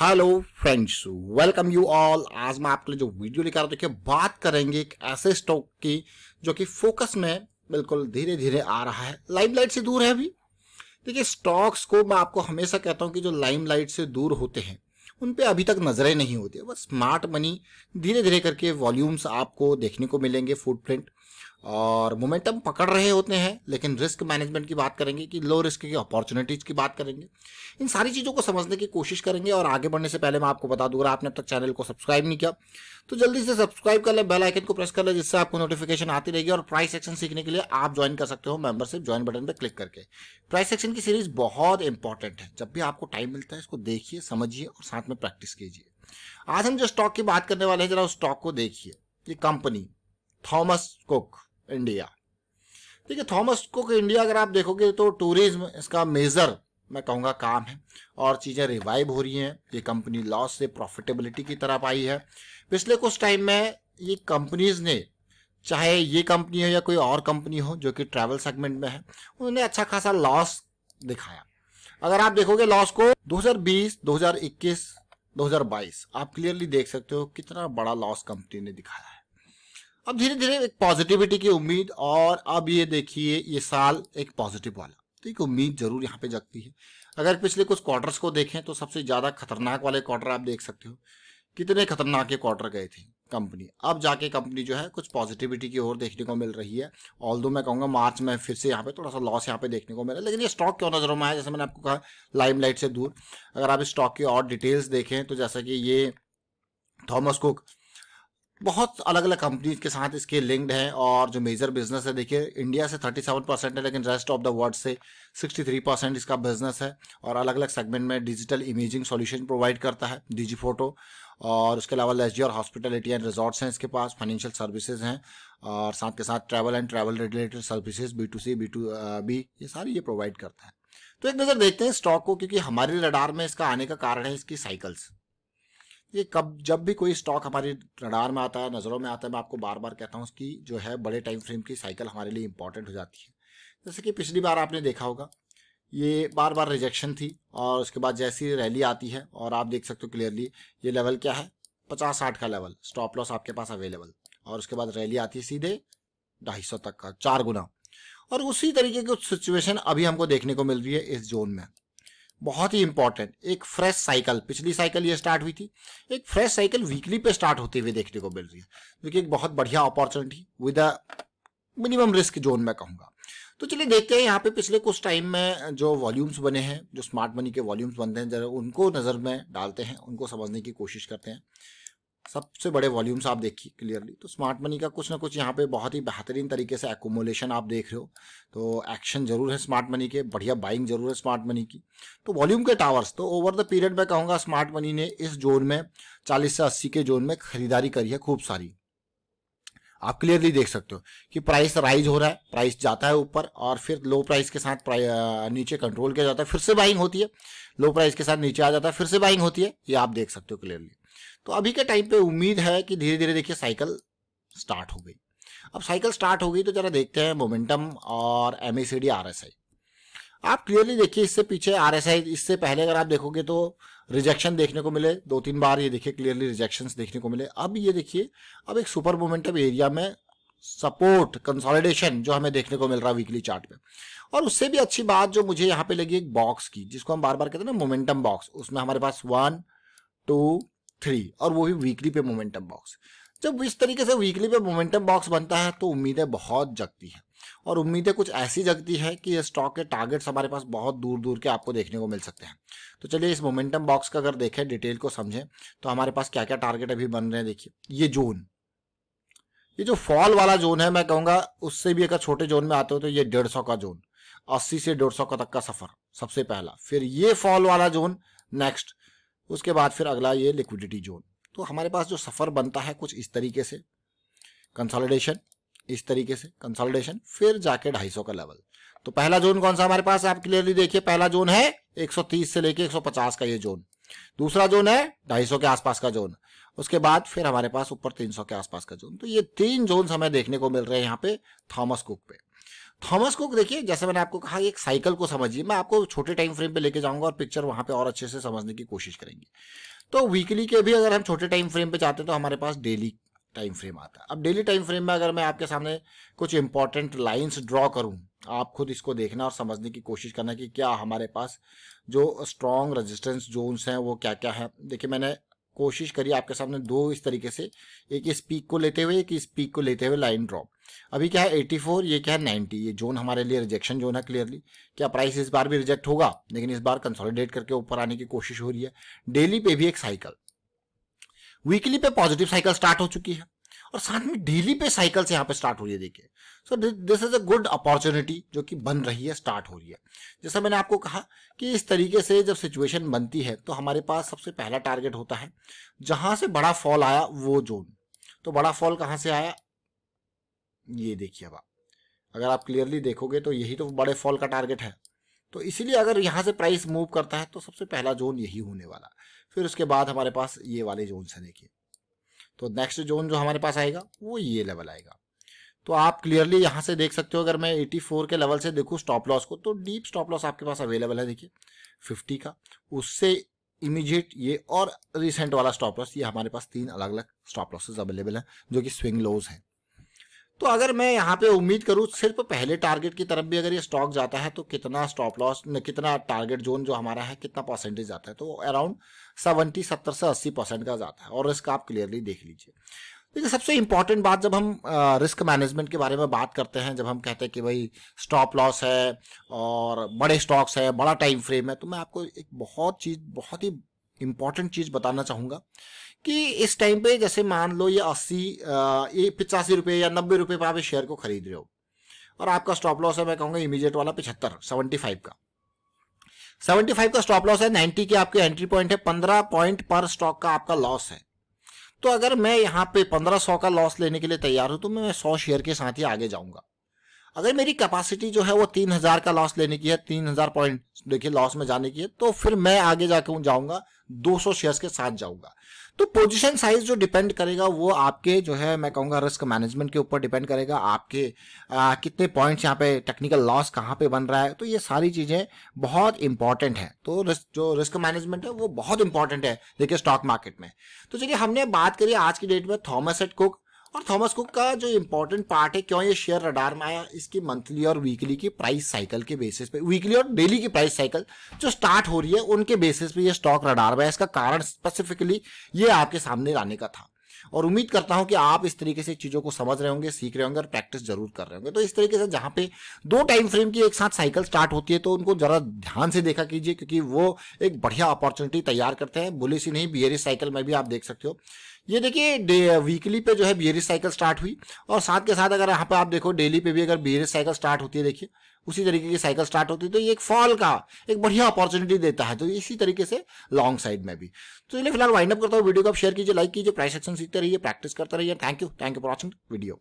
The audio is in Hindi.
hello friends welcome you all आज मैं आपके लिए जो वीडियो लेकर आया देखिए बात करेंगे एक ऐसे स्टॉक की जो कि फोकस में बिल्कुल धीरे धीरे आ रहा है लाइमलाइट से दूर है अभी देखिए स्टॉक्स को मैं आपको हमेशा कहता हूँ कि जो लाइमलाइट से दूर होते हैं उन पर अभी तक नज़रें नहीं होती बस स्मार्ट मनी धीरे धीरे करके वॉल्यूम्स आपको देखने को मिलेंगे फुटप्रिंट और मोमेंटम पकड़ रहे होते हैं लेकिन रिस्क मैनेजमेंट की बात करेंगे कि लो रिस्क की अपॉर्चुनिटीज़ की बात करेंगे इन सारी चीज़ों को समझने की कोशिश करेंगे और आगे बढ़ने से पहले मैं आपको बता दूंगा आपने अब तक चैनल को सब्सक्राइब नहीं किया तो जल्दी से सब्सक्राइब कर ले बेल आइकन को प्रेस कर ले जिससे आपको नोटिफिकेशन आती रहेगी और प्राइस सेक्शन सीखने के लिए आप ज्वाइन कर सकते हो मेंबरशिप ज्वाइन बटन पर क्लिक करके प्राइस सेक्शन की सीरीज बहुत इंपॉर्टेंट है जब भी आपको टाइम मिलता है इसको देखिए समझिए और साथ में प्रैक्टिस कीजिए आज हम जो स्टॉक की बात करने वाले हैं जरा उस स्टॉक को देखिए ये कंपनी थॉमस कुक इंडिया ठीक है थॉमस कुक इंडिया अगर आप देखोगे तो टूरिज्म इसका मेजर मैं कहूँगा काम है और चीज़ें रिवाइव हो रही हैं ये कंपनी लॉस से प्रॉफिटेबिलिटी की तरफ आई है पिछले कुछ टाइम में ये कंपनीज ने चाहे ये कंपनी हो या कोई और कंपनी हो जो कि ट्रैवल सेगमेंट में है उन्होंने अच्छा खासा लॉस दिखाया अगर आप देखोगे लॉस को 2020, 2021, 2022 आप क्लियरली देख सकते हो कितना बड़ा लॉस कंपनी ने दिखाया है अब धीरे धीरे एक पॉजिटिविटी की उम्मीद और अब ये देखिए ये साल एक पॉजिटिव वाला तो एक उम्मीद जरूर यहाँ पे जगती है अगर पिछले कुछ क्वार्टर्स को देखें तो सबसे ज़्यादा खतरनाक वाले क्वार्टर आप देख सकते हो कितने खतरनाक के क्वार्टर गए थे कंपनी अब जाके कंपनी जो है कुछ पॉजिटिविटी की ओर देखने को मिल रही है ऑल दो मैं कहूँगा मार्च में फिर से यहाँ पे थोड़ा सा लॉस यहाँ पे देखने को मिला लेकिन ये स्टॉक क्यों नज़रों में आया जैसे मैंने आपको कहा लाइम से दूर अगर आप इस स्टॉक की और डिटेल्स देखें तो जैसा कि ये थॉमस कुक बहुत अलग अलग कंपनीज के साथ इसके लिंक्ड है और जो मेजर बिजनेस है देखिए इंडिया से 37 परसेंट है लेकिन रेस्ट ऑफ द वर्ल्ड से 63 परसेंट इसका बिजनेस है और अलग अलग सेगमेंट में डिजिटल इमेजिंग सॉल्यूशन प्रोवाइड करता है डिजी फोटो और उसके अलावा लेजी और हॉस्पिटलिटी एंड रिजॉर्ट्स हैं इसके पास फाइनेंशियल सर्विसेज हैं और साथ के साथ travel and travel related services B to C B to B ये सारी ये प्रोवाइड करता है तो एक नज़र देखते हैं स्टॉक को क्योंकि हमारे रडार में इसका आने का कारण है इसकी साइकिल्स ये कब जब भी कोई स्टॉक हमारे रडार में आता है नज़रों में आता है मैं आपको बार बार कहता हूँ उसकी जो है बड़े टाइम फ्रेम की साइकिल हमारे लिए इंपॉर्टेंट हो जाती है जैसे कि पिछली बार आपने देखा होगा ये बार बार रिजेक्शन थी और उसके बाद जैसी रैली आती है और आप देख सकते हो क्लियरली ये लेवल क्या है पचास साठ का लेवल स्टॉप लॉस आपके पास अवेलेबल और उसके बाद रैली आती है सीधे ढाई सौ तक का चार गुना और उसी तरीके की सिचुएशन अभी हमको देखने को मिल रही है इस जोन में बहुत ही इंपॉर्टेंट एक फ्रेश साइकिल पिछली साइकिल ये स्टार्ट हुई थी एक फ्रेश साइकिल वीकली पे स्टार्ट होते हुए देखने को मिल रही है जो कि एक बहुत बढ़िया opportunity with a minimum risk zone मैं कहूंगा तो चलिए देखते हैं यहाँ पे पिछले कुछ टाइम में जो वॉल्यूम्स बने हैं जो स्मार्ट मनी के वॉल्यूम्स बनते हैं जरा उनको नज़र में डालते हैं उनको समझने की कोशिश करते हैं सबसे बड़े वॉल्यूम्स आप देखिए क्लियरली तो स्मार्ट मनी का कुछ ना कुछ यहाँ पे बहुत ही बेहतरीन तरीके से एकोमोलेशन आप देख रहे हो तो एक्शन जरूर है स्मार्ट मनी के बढ़िया बाइंग जरूर है स्मार्ट मनी की तो वॉल्यूम के टावर्स तो ओवर द पीरियड में कहूँगा स्मार्ट मनी ने इस जोन में चालीस से अस्सी के जोन में खरीदारी करी है खूब सारी आप क्लियरली देख सकते हो कि प्राइस राइज हो रहा है प्राइस जाता है ऊपर और फिर लो प्राइस के साथ नीचे कंट्रोल किया जाता है फिर से बाइंग होती है लो प्राइस के साथ नीचे आ जाता है फिर से बाइंग होती है ये आप देख सकते हो क्लियरली तो अभी के टाइम पे उम्मीद है कि धीरे धीरे देखिए साइकिल स्टार्ट हो गई अब साइकिल स्टार्ट हो गई तो जरा देखते हैं मोमेंटम और एम आई आप क्लियरली देखिए इससे पीछे आई इससे पहले अगर आप देखोगे तो रिजेक्शन देखने को मिले दो तीन बार ये देखिए क्लियरली रिजेक्शन देखने को मिले अब ये देखिए अब एक सुपर मोमेंटम एरिया में सपोर्ट कंसोलिडेशन जो हमें देखने को मिल रहा है वीकली चार्ट में और उससे भी अच्छी बात जो मुझे यहाँ पे लगी एक बॉक्स की जिसको हम बार बार कहते हैं ना मोमेंटम बॉक्स उसमें हमारे पास वन टू थ्री और वो भी वीकली पे मोमेंटम बॉक्स जब इस तरीके से वीकली पे मोमेंटम बॉक्स बनता है तो उम्मीदें बहुत जगती हैं और उम्मीदें कुछ ऐसी जगती है कि ये स्टॉक के टारगेट्स हमारे पास बहुत दूर दूर के आपको देखने को मिल सकते हैं तो चलिए इस मोमेंटम बॉक्स का अगर देखें डिटेल को समझें तो हमारे पास क्या क्या टारगेट अभी बन रहे हैं देखिए ये जोन ये जो फॉल वाला जोन है मैं कहूँगा उससे भी अगर छोटे जोन में आते हो तो ये डेढ़ सौ का जोन अस्सी से डेढ़ सौ का तक का सफर सबसे पहला फिर ये फॉल वाला जोन नेक्स्ट उसके बाद फिर अगला ये लिक्विडिटी जोन तो हमारे पास जो सफ़र बनता है कुछ इस तरीके से कंसोलिडेशन इस तरीके से कंसोलिडेशन फिर जाके 250 का लेवल तो पहला जोन कौन सा हमारे पास आप क्लियरली देखिए पहला जोन है 130 से लेके 150 का ये जोन दूसरा जोन है सौ के आसपास का जोन उसके बाद फिर हमारे पास ऊपर सौ के आसपास का जोन तो ये तीन जोन हमें देखने को मिल रहे हैं यहाँ पे थॉमस कुक पे थॉमस कुक देखिए जैसे मैंने आपको कहा एक साइकिल को समझिए मैं आपको छोटे टाइम फ्रेम पे लेके जाऊंगा और पिक्चर वहां पे और अच्छे से समझने की कोशिश करेंगे तो वीकली के भी अगर हम छोटे टाइम फ्रेम पे चाहते हैं तो हमारे पास डेली टाइम फ्रेम आता है अब डेली टाइम फ्रेम में अगर मैं आपके सामने कुछ इंपॉर्टेंट लाइन्स ड्रॉ करूँ आप खुद इसको देखना और समझने की कोशिश करना कि क्या हमारे पास जो स्ट्रॉन्ग रजिस्टेंस जोन्स हैं वो क्या क्या है देखिए मैंने कोशिश करिए आपके सामने दो इस तरीके से एक इस पीक को लेते हुए एक इस पीक को लेते हुए लाइन ड्रॉप अभी क्या है 84 ये क्या है 90 ये जोन हमारे लिए रिजेक्शन जोन है क्लियरली क्या प्राइस इस बार भी रिजेक्ट होगा लेकिन इस बार कंसोलिडेट करके ऊपर आने की कोशिश हो रही है डेली पे भी एक साइकिल वीकली पे पॉजिटिव साइकिल स्टार्ट हो चुकी है और साथ में डेली पे साइकिल्स यहाँ पे स्टार्ट हो रही है देखिए so this is a good opportunity जो कि बन रही है स्टार्ट हो रही है जैसा मैंने आपको कहा कि इस तरीके से जब सिचुएशन बनती है तो हमारे पास सबसे पहला टारगेट होता है जहां से बड़ा फॉल आया वो जोन तो बड़ा फॉल कहाँ से आया ये देखिए अब अगर आप क्लियरली देखोगे तो यही तो बड़े फॉल का टारगेट है तो इसीलिए अगर यहाँ से प्राइस मूव करता है तो सबसे पहला जोन यही होने वाला फिर उसके बाद हमारे पास ये वाले जोन है देखिए तो नेक्स्ट जोन जो हमारे पास आएगा वो ये लेवल आएगा तो आप क्लियरली यहाँ से देख सकते हो अगर मैं 84 के लेवल से देखूँ स्टॉप लॉस को तो डीप स्टॉप लॉस आपके पास अवेलेबल है देखिए 50 का उससे इमीडिएट ये और रिसेंट वाला स्टॉप लॉस ये हमारे पास तीन अलग अलग स्टॉप लॉसेज अवेलेबल हैं जो कि स्विंग लॉस हैं तो अगर मैं यहाँ पे उम्मीद करूँ सिर्फ पहले टारगेट की तरफ भी अगर ये स्टॉक जाता है तो कितना स्टॉप लॉस कितना टारगेट जोन जो हमारा है कितना परसेंटेज जाता है तो अराउंड सेवेंटी सत्तर से अस्सी परसेंट का जाता है और रिस्क आप क्लियरली देख लीजिए देखिए सबसे इम्पॉर्टेंट बात जब हम रिस्क मैनेजमेंट के बारे में बात करते हैं जब हम कहते हैं कि भाई स्टॉप लॉस है और बड़े स्टॉक्स है बड़ा टाइम फ्रेम है तो मैं आपको एक बहुत चीज़ बहुत ही इम्पॉर्टेंट चीज़ बताना चाहूँगा कि इस टाइम पे जैसे मान लो ये अस्सी ये पिचासी रुपये या नब्बे रुपये पर आप इस शेयर को खरीद रहे हो और आपका स्टॉप लॉस है मैं कहूँगा इमीजिएट वाला पिछहत्तर सेवेंटी फाइव का सेवेंटी फाइव का स्टॉप लॉस है नाइन्टी के आपके एंट्री पॉइंट है पंद्रह पॉइंट पर स्टॉक का आपका लॉस है तो अगर मैं यहाँ पे पंद्रह सौ का लॉस लेने के लिए तैयार हूँ तो मैं सौ शेयर के साथ ही आगे जाऊँगा अगर मेरी कैपेसिटी जो है वो तीन हज़ार का लॉस लेने की है तीन हज़ार पॉइंट देखिए लॉस में जाने की है तो फिर मैं आगे जाकर जाऊंगा दो सौ शेयर्स के साथ जाऊंगा तो पोजीशन साइज जो डिपेंड करेगा वो आपके जो है मैं कहूंगा रिस्क मैनेजमेंट के ऊपर डिपेंड करेगा आपके आ, कितने पॉइंट्स यहाँ पे टेक्निकल लॉस कहाँ पे बन रहा है तो ये सारी चीज़ें बहुत इंपॉर्टेंट है तो रिस्क जो रिस्क मैनेजमेंट है वो बहुत इंपॉर्टेंट है देखिए स्टॉक मार्केट में तो चलिए हमने बात करी आज की डेट में थॉमस एट कुक और थॉमस कुक का जो इम्पोर्टेंट पार्ट है क्यों ये शेयर रडार में आया इसकी मंथली और वीकली की प्राइस साइकिल के बेसिस पे वीकली और डेली की प्राइस साइकिल जो स्टार्ट हो रही है उनके बेसिस पे ये स्टॉक रडार में इसका कारण स्पेसिफिकली ये आपके सामने लाने का था और उम्मीद करता हूं कि आप इस तरीके से चीज़ों को समझ रहे होंगे सीख रहे होंगे और प्रैक्टिस जरूर कर रहे होंगे तो इस तरीके से जहां पे दो टाइम फ्रेम की एक साथ साइकिल स्टार्ट होती है तो उनको जरा ध्यान से देखा कीजिए क्योंकि वो एक बढ़िया अपॉर्चुनिटी तैयार करते हैं बुलिस ही नहीं बियरिस साइकिल में भी आप देख सकते हो ये देखिए वीकली पे जो है बियरिज साइकिल स्टार्ट हुई और साथ के साथ अगर यहाँ पे आप देखो डेली पे भी अगर बियरिज साइकिल स्टार्ट होती है देखिए उसी तरीके की साइकिल स्टार्ट होती है तो ये एक फॉल का एक बढ़िया अपॉर्चुनिटी देता है तो इसी तरीके से लॉन्ग साइड में भी तो इसलिए फिलहाल वाइंड अप करता हूँ वीडियो को आप शेयर कीजिए लाइक कीजिए प्राइस सेक्शन सीखते रहिए प्रैक्टिस करते रहिए thank you thank you for watching video